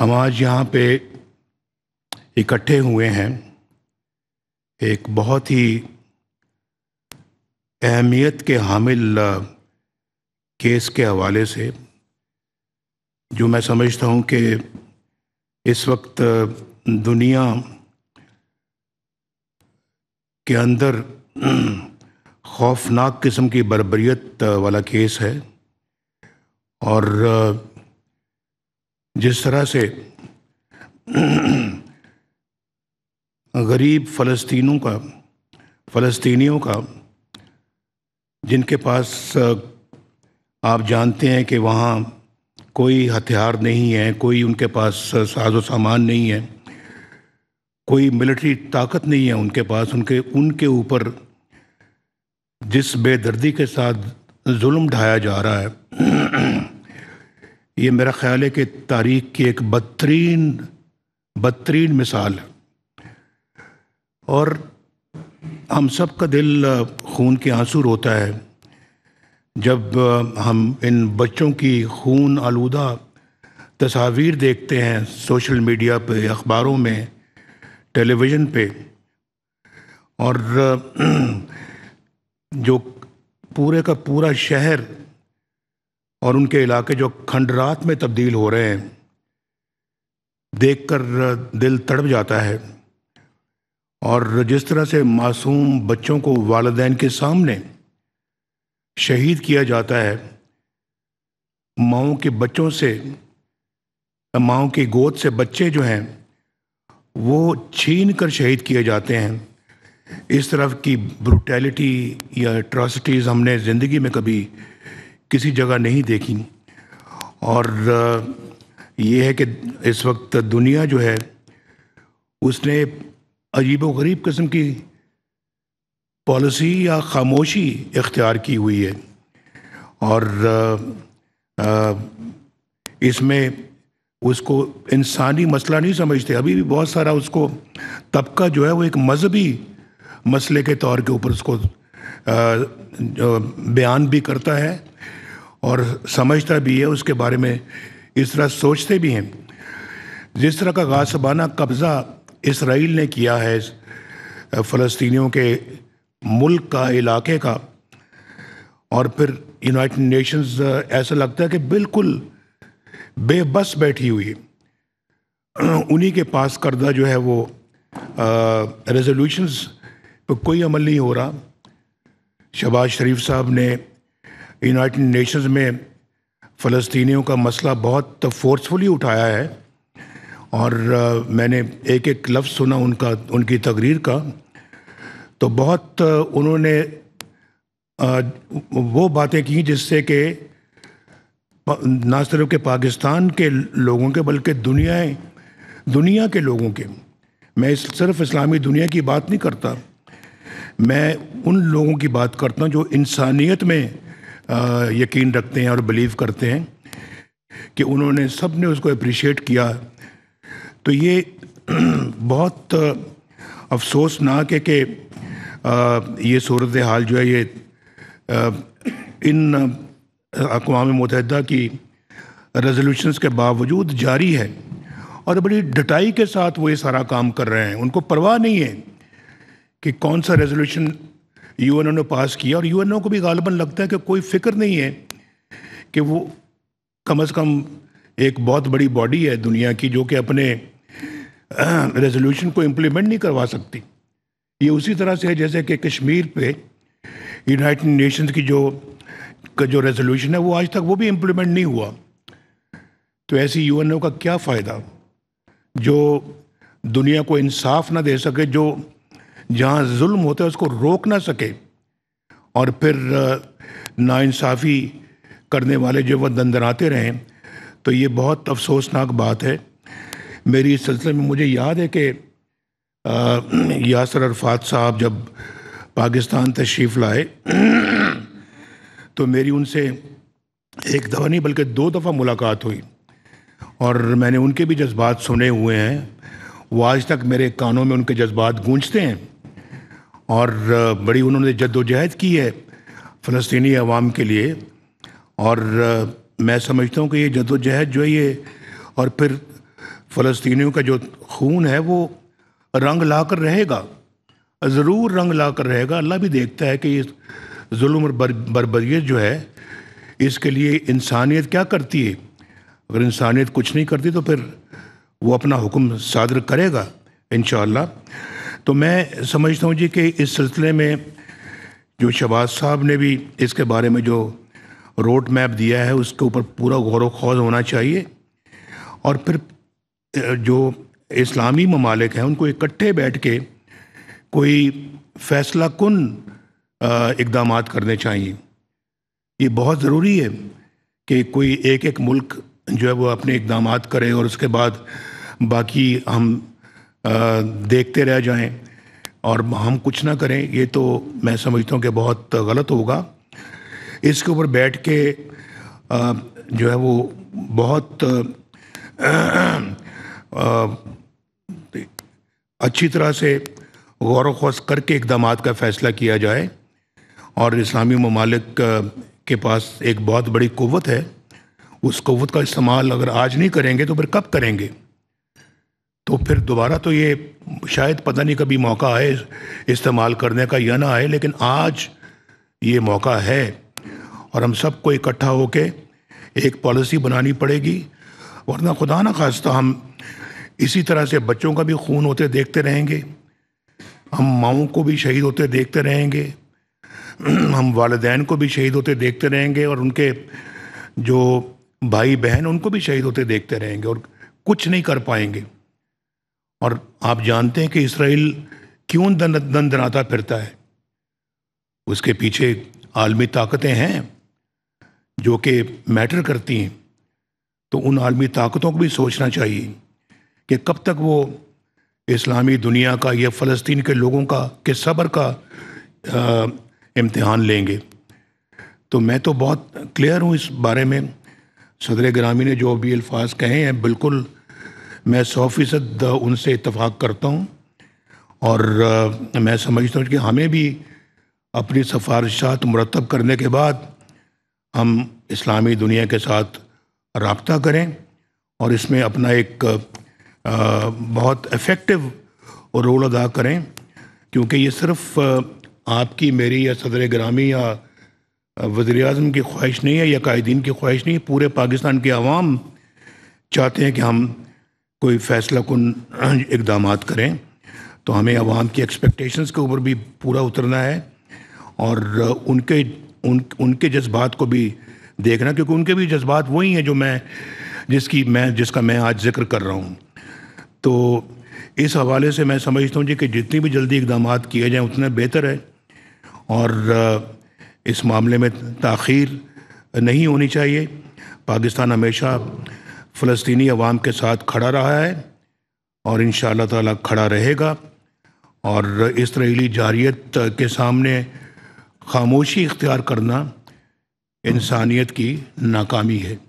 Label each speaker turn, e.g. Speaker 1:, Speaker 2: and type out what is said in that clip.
Speaker 1: हम आज यहाँ पे इकट्ठे हुए हैं एक बहुत ही अहमियत के हामिल केस के हवाले से जो मैं समझता हूँ कि इस वक्त दुनिया के अंदर खौफनाक किस्म की बरबरीत वाला केस है और जिस तरह से गरीब फ़लस्तीनों का फ़लस्तीनियों का जिनके पास आप जानते हैं कि वहाँ कोई हथियार नहीं है कोई उनके पास साजो सामान नहीं है कोई मिलिट्री ताकत नहीं है उनके पास उनके उनके ऊपर जिस बेदर्दी के साथ जुल्म ढाया जा रहा है ये मेरा ख्याल है कि तारीख की एक बदतरीन बदतरीन मिसाल है और हम सब का दिल खून के आंसू रोता है जब हम इन बच्चों की खून आलूदा तस्वीर देखते हैं सोशल मीडिया पे अखबारों में टेलीविज़न पे और जो पूरे का पूरा शहर और उनके इलाके जो खंडरात में तब्दील हो रहे हैं देखकर दिल तड़प जाता है और जिस तरह से मासूम बच्चों को वालदेन के सामने शहीद किया जाता है माओ के बच्चों से माओ की गोद से बच्चे जो हैं वो छीन कर शहीद किए जाते हैं इस तरफ की ब्रूटैलिटी या एट्रॉसिटीज़ हमने ज़िंदगी में कभी किसी जगह नहीं देखी और ये है कि इस वक्त दुनिया जो है उसने अजीब गरीब किस्म की पॉलिसी या खामोशी इख्तियार की हुई है और इसमें उसको इंसानी मसला नहीं समझते अभी भी बहुत सारा उसको तबका जो है वो एक मजहबी मसले के तौर के ऊपर उसको बयान भी करता है और समझता भी है उसके बारे में इस तरह सोचते भी हैं जिस तरह का गासबाना कब्ज़ा इसराइल ने किया है फ़लस्तियों के मुल्क का इलाके का और फिर यूनाइटेड नेशंस ऐसा लगता है कि बिल्कुल बेबस बैठी हुई उन्हीं के पास करदा जो है वो रेजोल्यूशंस पर कोई अमल नहीं हो रहा शबाज शरीफ साहब ने यूनाइटेड नेशंस में फ़लस्तीनियों का मसला बहुत फोर्सफुली उठाया है और मैंने एक एक लफ्ज़ सुना उनका उनकी तकरीर का तो बहुत उन्होंने वो बातें की जिससे कि ना सिर्फ के पाकिस्तान के लोगों के बल्कि दुनिया दुनिया के लोगों के मैं सिर्फ इस्लामी दुनिया की बात नहीं करता मैं उन लोगों की बात करता हूँ जो इंसानियत में यकीन रखते हैं और बिलीव करते हैं कि उन्होंने सब ने उसको अप्रिशिएट किया तो ये बहुत अफसोसनाक है कि ये सूरत हाल जो है ये इन अकवा मतहद की रेजोल्यूशंस के बावजूद जारी है और बड़ी डटाई के साथ वो ये सारा काम कर रहे हैं उनको परवाह नहीं है कि कौन सा रेजोल्यूशन यूएनओ ने पास किया और यूएनओ को भी गालबन लगता है कि कोई फिक्र नहीं है कि वो कम अज़ कम एक बहुत बड़ी बॉडी है दुनिया की जो कि अपने रेजोल्यूशन को इम्प्लीमेंट नहीं करवा सकती ये उसी तरह से है जैसे कि कश्मीर पे यूनाइटेड नेशंस की जो का जो रेजोल्यूशन है वो आज तक वो भी इम्प्लीमेंट नहीं हुआ तो ऐसी यू का क्या फ़ायदा जो दुनिया को इंसाफ ना दे सके जो जहाँ जुल्म होता है उसको रोक ना सके और फिर नाइंसाफ़ी करने वाले जो वह दंदनाते रहें तो ये बहुत अफसोसनाक बात है मेरी इस सिलसिले में मुझे याद है कि यासर अरफात साहब जब पाकिस्तान तशरीफ़ लाए तो मेरी उनसे एक दफ़ा नहीं बल्कि दो दफ़ा मुलाकात हुई और मैंने उनके भी जज्बात सुने हुए हैं वो आज तक मेरे कानों में उनके जज्बात गूंजते हैं और बड़ी उन्होंने जद्दोजहद की है फ़लस्तनी आवाम के लिए और मैं समझता हूँ कि ये जद्दोजहद जो है ये और फिर फ़लस्तियों का जो खून है वो रंग ला कर रहेगा ज़रूर रंग ला कर रहेगा अल्लाह भी देखता है कि ये जुल्म और बर, बरबरीत जो है इसके लिए इंसानियत क्या करती है अगर इंसानियत कुछ नहीं करती तो फिर वो अपना हुक्म सादर करेगा इन तो मैं समझता हूँ जी कि इस सिलसिले में जो शबाज साहब ने भी इसके बारे में जो रोड मैप दिया है उसके ऊपर पूरा गौर खौज होना चाहिए और फिर जो इस्लामी ममालिक हैं उनको इकट्ठे बैठ के कोई फैसला कन इकदाम करने चाहिए ये बहुत ज़रूरी है कि कोई एक एक मुल्क जो है वो अपने इकदाम करे और उसके बाद बाकी हम देखते रह जाएं और हम कुछ ना करें ये तो मैं समझता हूँ कि बहुत गलत होगा इसके ऊपर बैठ के जो है वो बहुत अच्छी तरह से गौर वस करके इकदाम का फ़ैसला किया जाए और इस्लामी ममालिक के पास एक बहुत बड़ी क़वत है उस क़वत का इस्तेमाल अगर आज नहीं करेंगे तो फिर कब करेंगे तो फिर दोबारा तो ये शायद पता नहीं कभी मौका आए इस्तेमाल करने का या ना आए लेकिन आज ये मौका है और हम सबको इकट्ठा होकर एक पॉलिसी बनानी पड़ेगी वरना खुदा ना खास्ता हम इसी तरह से बच्चों का भी खून होते देखते रहेंगे हम माओ को भी शहीद होते देखते रहेंगे हम वालदेन को भी शहीद होते देखते रहेंगे और उनके जो भाई बहन उनको भी शहीद होते देखते रहेंगे और कुछ नहीं कर पाएंगे और आप जानते हैं कि इसराइल क्यों दन दन दनाता फिरता है उसके पीछे आलमी ताकतें हैं जो कि मैटर करती हैं तो उन आलमी ताकतों को भी सोचना चाहिए कि कब तक वो इस्लामी दुनिया का या फ़लस्तीन के लोगों का के सब्र का इम्तहान लेंगे तो मैं तो बहुत क्लियर हूँ इस बारे में सदर ग्रामी ने जो भी अल्फाज कहे हैं बिल्कुल मैं सौ फीसद उनसे इतफाक़ करता हूँ और मैं समझता हूँ कि हमें भी अपनी सफारशात मुरतब करने के बाद हम इस्लामी दुनिया के साथ रबता करें और इसमें अपना एक बहुत इफ़ेक्टिव रोल अदा करें क्योंकि ये सिर्फ आपकी मेरी या सदर ग्रामी या वज़ी अजम की ख्वाहिश नहीं है या कायदीन की ख्वाहिश नहीं है पूरे पाकिस्तान के आवाम चाहते हैं कि हम कोई फैसला कन इकदाम करें तो हमें आवाम की एक्सपेक्टेशंस के ऊपर भी पूरा उतरना है और उनके उन उनके जज्बात को भी देखना क्योंकि उनके भी जज्बात वही हैं जो मैं जिसकी मैं जिसका मैं आज जिक्र कर रहा हूँ तो इस हवाले से मैं समझता हूँ जी कि जितनी भी जल्दी इकदाम किए जाएँ उतना बेहतर है और इस मामले में तखीर नहीं होनी चाहिए पाकिस्तान हमेशा फ़लस्तनी अवाम के साथ खड़ा रहा है और इन ताला खड़ा रहेगा और इसराइली जारियत के सामने खामोशी इख्तियार करना इंसानियत की नाकामी है